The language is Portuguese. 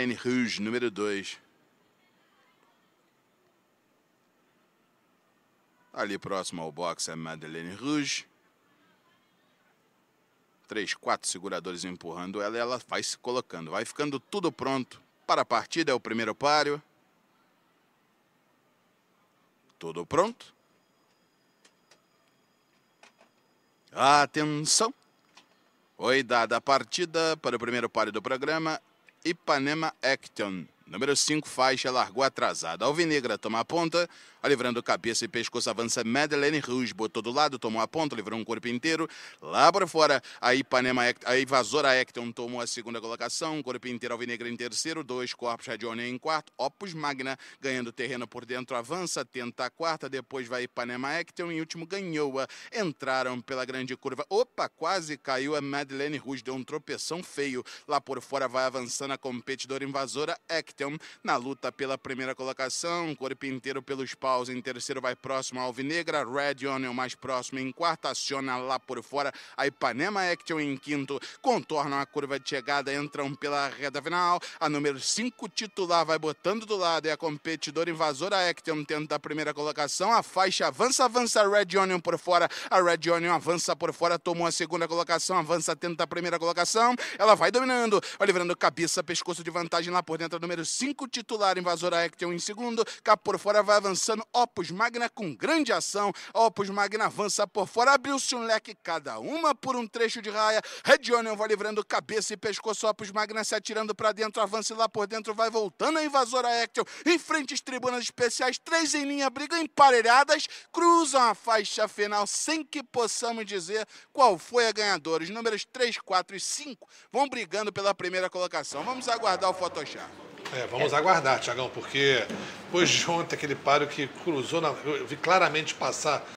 N. Rouge, número 2. Ali próximo ao box é Madeleine Rouge. Três, quatro seguradores empurrando ela e ela vai se colocando. Vai ficando tudo pronto para a partida. É o primeiro páreo. Tudo pronto. Atenção! Oi, dada a partida para o primeiro páreo do programa. Ipanema Action. Número 5, faixa, largou atrasada. Alvinegra toma a ponta, livrando cabeça e pescoço, avança Madeleine Rouge, botou do lado, tomou a ponta, livrou um corpo inteiro. Lá para fora, a Ipanema, a Invasora Acton tomou a segunda colocação, corpo inteiro, Alvinegra em terceiro, dois corpos, Radione em quarto, Opus Magna ganhando terreno por dentro, avança, tenta a quarta, depois vai Ipanema Acton em último ganhou-a. Entraram pela grande curva, opa, quase caiu a Madeleine Rouge, deu um tropeção feio. Lá por fora vai avançando a competidora Invasora Acton na luta pela primeira colocação. Corpo inteiro pelos paus. Em terceiro vai próximo a Alvinegra. Red Onion mais próximo. Em quarto aciona lá por fora. A Ipanema Action em quinto. Contornam a curva de chegada. Entram pela reta final. A número 5 titular vai botando do lado. É a competidora invasora Action tenta a primeira colocação. A faixa avança, avança. A Red Onion por fora. A Red Onion avança por fora. Tomou a segunda colocação. Avança, tenta a primeira colocação. Ela vai dominando. Vai livrando cabeça, pescoço de vantagem lá por dentro. A número cinco titular invasora Hector em segundo. Cá por fora vai avançando Opus Magna com grande ação. Opus Magna avança por fora, abriu-se um leque cada uma por um trecho de raia. Red Union vai livrando cabeça e pescoço. Opus Magna se atirando para dentro, avança lá por dentro, vai voltando a invasora Hector. Em frente às tribunas especiais, três em linha, brigam emparelhadas, cruzam a faixa final sem que possamos dizer qual foi a ganhadora. Os números 3, 4 e 5 vão brigando pela primeira colocação. Vamos aguardar o Photoshop. É, vamos é. aguardar, Tiagão, porque depois de ontem aquele paro que cruzou, na, eu vi claramente passar